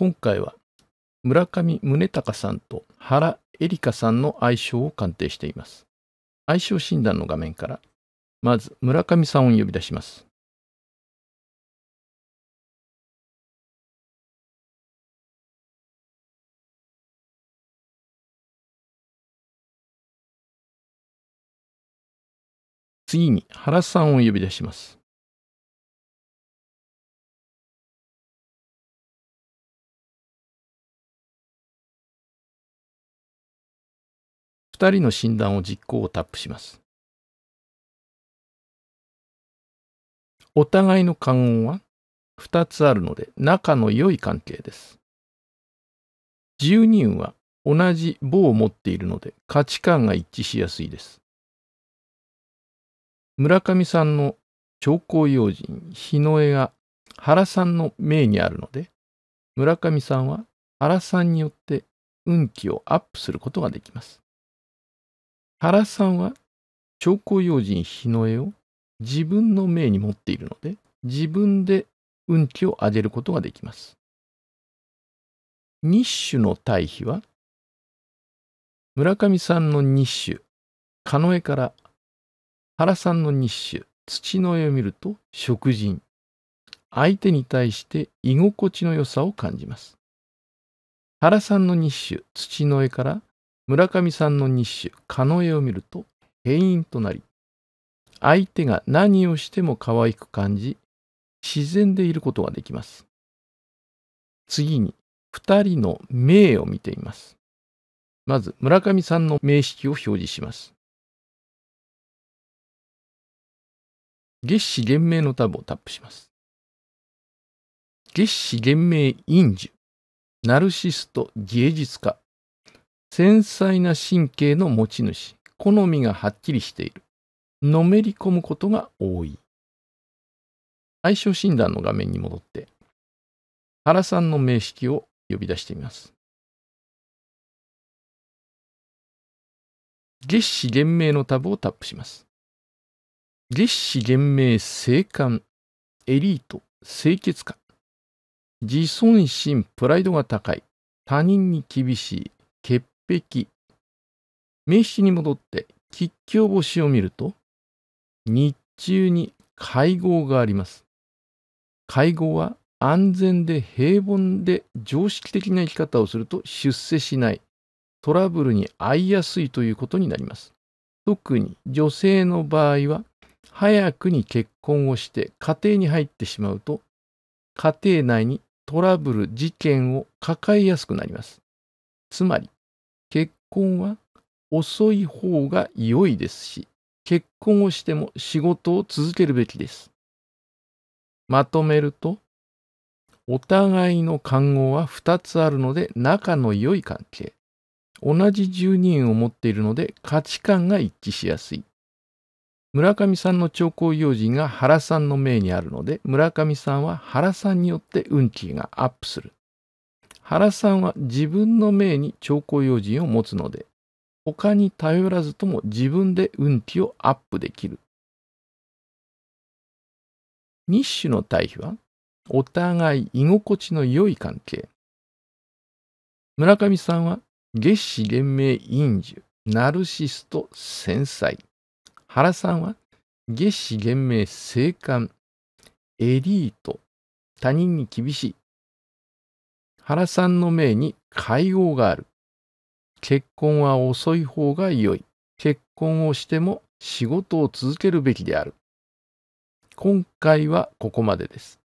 今回は村上宗隆さんと原恵梨香さんの相性を鑑定しています。相性診断の画面から、まず村上さんを呼び出します。次に原さんを呼び出します。2人の診断を実行をタップします。お互いの関音は2つあるので仲の良い関係です。自由運は同じ棒を持っているので価値観が一致しやすいです。村上さんの長江用人日の絵が原さんの命にあるので村上さんは原さんによって運気をアップすることができます。原さんは兆候用心日の絵を自分の命に持っているので、自分で運気を上げることができます。日種の対比は、村上さんの日種、狩野絵から原さんの日種、土の絵を見ると食人。相手に対して居心地の良さを感じます。原さんの日種、土の絵から村上さんの日誌、かのえ」を見ると、変因となり、相手が何をしても可愛く感じ、自然でいることができます。次に、二人の名を見てみます。まず、村上さんの名式を表示します。月始元明のタブをタップします。月始元明院樹、ナルシスト芸術家、繊細な神経の持ち主、好みがはっきりしている。のめり込むことが多い。相性診断の画面に戻って、原さんの名式を呼び出してみます。月子原名のタブをタップします。月子原名生還、エリート、清潔感。自尊心、プライドが高い。他人に厳しい。潔壁。名詞に戻って吉凶星を見ると、日中に会合があります。会合は安全で平凡で常識的な生き方をすると出世しない、トラブルに遭いやすいということになります。特に女性の場合は、早くに結婚をして家庭に入ってしまうと、家庭内にトラブル、事件を抱えやすくなります。つまり、婚は遅い方が良いですし、結婚をしても仕事を続けるべきです。まとめると、お互いの看護は2つあるので仲の良い関係。同じ住人を持っているので価値観が一致しやすい。村上さんの長考要人が原さんの命にあるので、村上さんは原さんによって運気がアップする。原さんは自分の命に兆候用心を持つので、他に頼らずとも自分で運気をアップできる。日誌の対比は、お互い居心地の良い関係。村上さんは、月始元明陰樹、ナルシスト、繊細。原さんは、月始元明生還、エリート、他人に厳しい、原さんの命に会合がある。結婚は遅い方が良い。結婚をしても仕事を続けるべきである。今回はここまでです。